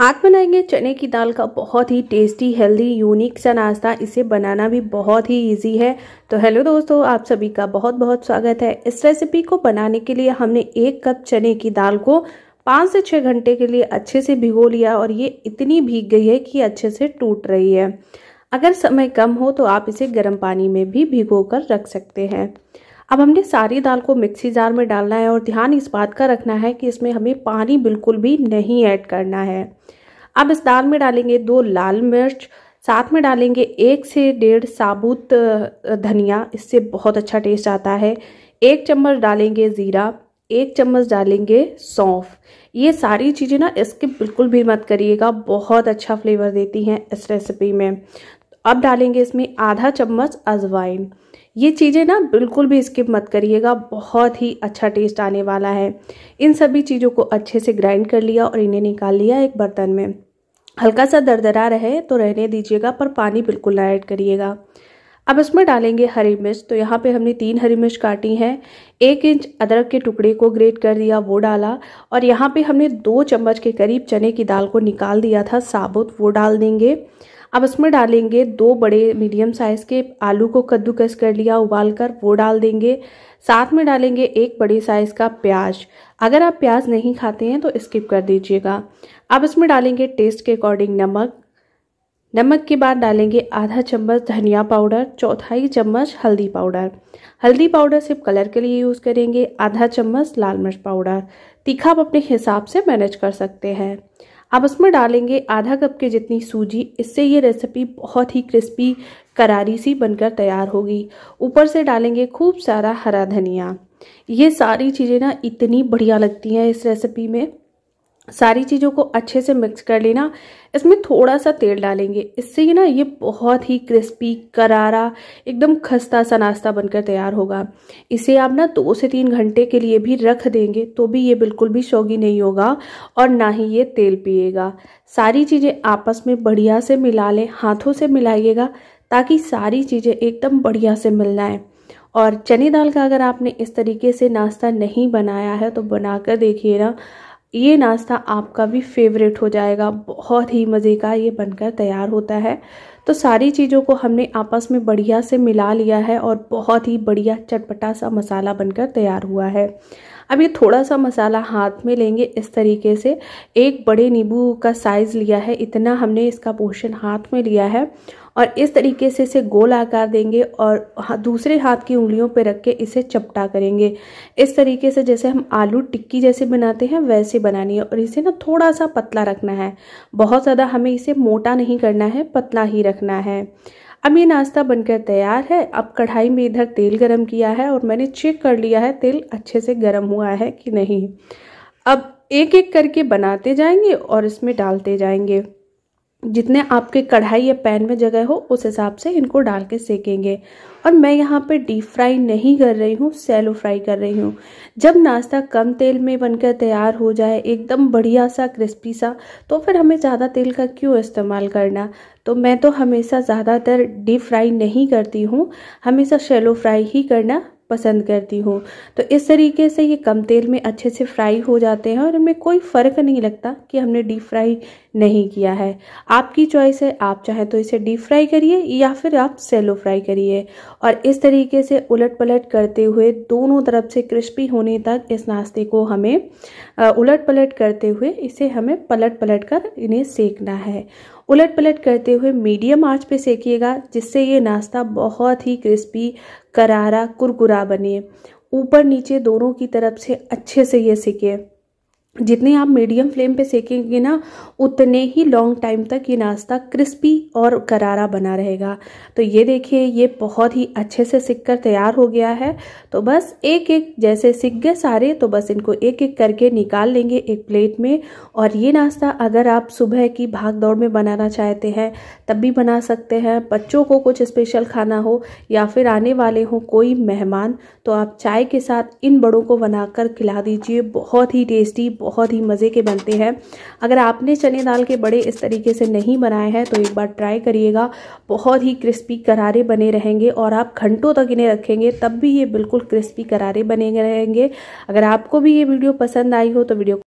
आज बनाएंगे चने की दाल का बहुत ही टेस्टी हेल्दी यूनिक सा नाश्ता इसे बनाना भी बहुत ही इजी है तो हेलो दोस्तों आप सभी का बहुत बहुत स्वागत है इस रेसिपी को बनाने के लिए हमने एक कप चने की दाल को पाँच से छः घंटे के लिए अच्छे से भिगो लिया और ये इतनी भीग गई है कि अच्छे से टूट रही है अगर समय कम हो तो आप इसे गर्म पानी में भी भिगो कर रख सकते हैं अब हमने सारी दाल को मिक्सी जार में डालना है और ध्यान इस बात का रखना है कि इसमें हमें पानी बिल्कुल भी नहीं ऐड करना है अब इस दाल में डालेंगे दो लाल मिर्च साथ में डालेंगे एक से डेढ़ साबुत धनिया इससे बहुत अच्छा टेस्ट आता है एक चम्मच डालेंगे ज़ीरा एक चम्मच डालेंगे सौंफ ये सारी चीज़ें ना इसके बिल्कुल भी मत करिएगा बहुत अच्छा फ्लेवर देती हैं इस रेसिपी में अब डालेंगे इसमें आधा चम्मच अजवाइन ये चीज़ें ना बिल्कुल भी स्किप मत करिएगा बहुत ही अच्छा टेस्ट आने वाला है इन सभी चीज़ों को अच्छे से ग्राइंड कर लिया और इन्हें निकाल लिया एक बर्तन में हल्का सा दरदरा रहे तो रहने दीजिएगा पर पानी बिल्कुल ना ऐड करिएगा अब इसमें डालेंगे हरी मिर्च तो यहाँ पे हमने तीन हरी मिर्च काटी हैं एक इंच अदरक के टुकड़े को ग्रेट कर दिया वो डाला और यहाँ पे हमने दो चम्मच के करीब चने की दाल को निकाल दिया था साबुत वो डाल देंगे अब इसमें डालेंगे दो बड़े मीडियम साइज़ के आलू को कद्दूकस कर लिया उबाल कर वो डाल देंगे साथ में डालेंगे एक बड़े साइज़ का प्याज अगर आप प्याज नहीं खाते हैं तो स्किप कर दीजिएगा अब इसमें डालेंगे टेस्ट के अकॉर्डिंग नमक नमक के बाद डालेंगे आधा चम्मच धनिया पाउडर चौथाई चम्मच हल्दी पाउडर हल्दी पाउडर सिर्फ कलर के लिए यूज़ करेंगे आधा चम्मच लाल मिर्च पाउडर तीखा आप अपने हिसाब से मैनेज कर सकते हैं आप इसमें डालेंगे आधा कप के जितनी सूजी इससे ये रेसिपी बहुत ही क्रिस्पी करारी सी बनकर तैयार होगी ऊपर से डालेंगे खूब सारा हरा धनिया ये सारी चीज़ें ना इतनी बढ़िया लगती हैं इस रेसिपी में सारी चीज़ों को अच्छे से मिक्स कर लेना इसमें थोड़ा सा तेल डालेंगे इससे ही ना ये बहुत ही क्रिस्पी करारा एकदम खस्ता सा नाश्ता बनकर तैयार होगा इसे आप ना दो से तीन घंटे के लिए भी रख देंगे तो भी ये बिल्कुल भी शौगी नहीं होगा और ना ही ये तेल पिएगा सारी चीज़ें आपस में बढ़िया से मिला लें हाथों से मिलाइएगा ताकि सारी चीज़ें एकदम बढ़िया से मिल जाएँ और चने दाल का अगर आपने इस तरीके से नाश्ता नहीं बनाया है तो बना देखिए ना ये नाश्ता आपका भी फेवरेट हो जाएगा बहुत ही मज़े का ये बनकर तैयार होता है तो सारी चीज़ों को हमने आपस में बढ़िया से मिला लिया है और बहुत ही बढ़िया चटपटा सा मसाला बनकर तैयार हुआ है अब ये थोड़ा सा मसाला हाथ में लेंगे इस तरीके से एक बड़े नींबू का साइज़ लिया है इतना हमने इसका पोर्शन हाथ में लिया है और इस तरीके से इसे गोल आकार देंगे और दूसरे हाथ की उंगलियों पर रख के इसे चपटा करेंगे इस तरीके से जैसे हम आलू टिक्की जैसे बनाते हैं वैसे बनानी है और इसे ना थोड़ा सा पतला रखना है बहुत ज़्यादा हमें इसे मोटा नहीं करना है पतला ही रखना रखना है अब ये नाश्ता बनकर तैयार है अब कढ़ाई में इधर तेल गरम किया है और मैंने चेक कर लिया है तेल अच्छे से गरम हुआ है कि नहीं अब एक एक करके बनाते जाएंगे और इसमें डालते जाएंगे जितने आपके कढ़ाई या पैन में जगह हो उस हिसाब से इनको डाल के सेकेंगे और मैं यहाँ पे डीप फ्राई नहीं कर रही हूँ सैलो फ्राई कर रही हूँ जब नाश्ता कम तेल में बनकर तैयार हो जाए एकदम बढ़िया सा क्रिस्पी सा तो फिर हमें ज़्यादा तेल का क्यों इस्तेमाल करना तो मैं तो हमेशा ज़्यादातर डीप फ्राई नहीं करती हूँ हमेशा शैलो फ्राई ही करना पसंद करती हूँ तो इस तरीके से ये कम तेल में अच्छे से फ्राई हो जाते हैं और इनमें कोई फ़र्क नहीं लगता कि हमने डीप फ्राई नहीं किया है आपकी चॉइस है आप चाहे तो इसे डीप फ्राई करिए या फिर आप सेलो फ्राई करिए और इस तरीके से उलट पलट करते हुए दोनों तरफ से क्रिस्पी होने तक इस नाश्ते को हमें उलट पलट करते हुए इसे हमें पलट पलट कर इन्हें सेकना है उलट पलट करते हुए मीडियम आँच पे सेकिएगा जिससे ये नाश्ता बहुत ही क्रिस्पी करारा कुरकुरा बने ऊपर नीचे दोनों की तरफ से अच्छे से ये सिके जितने आप मीडियम फ्लेम पे सेकेंगे ना उतने ही लॉन्ग टाइम तक ये नाश्ता क्रिस्पी और करारा बना रहेगा तो ये देखिए ये बहुत ही अच्छे से सिक कर तैयार हो गया है तो बस एक एक जैसे सिक गए सारे तो बस इनको एक एक करके निकाल लेंगे एक प्लेट में और ये नाश्ता अगर आप सुबह की भाग दौड़ में बनाना चाहते हैं तब भी बना सकते हैं बच्चों को कुछ स्पेशल खाना हो या फिर आने वाले हों कोई मेहमान तो आप चाय के साथ इन बड़ों को बनाकर खिला दीजिए बहुत ही टेस्टी बहुत ही मज़े के बनते हैं अगर आपने चने दाल के बड़े इस तरीके से नहीं बनाए हैं तो एक बार ट्राई करिएगा बहुत ही क्रिस्पी करारे बने रहेंगे और आप घंटों तक इन्हें रखेंगे तब भी ये बिल्कुल क्रिस्पी करारे बने रहेंगे अगर आपको भी ये वीडियो पसंद आई हो तो वीडियो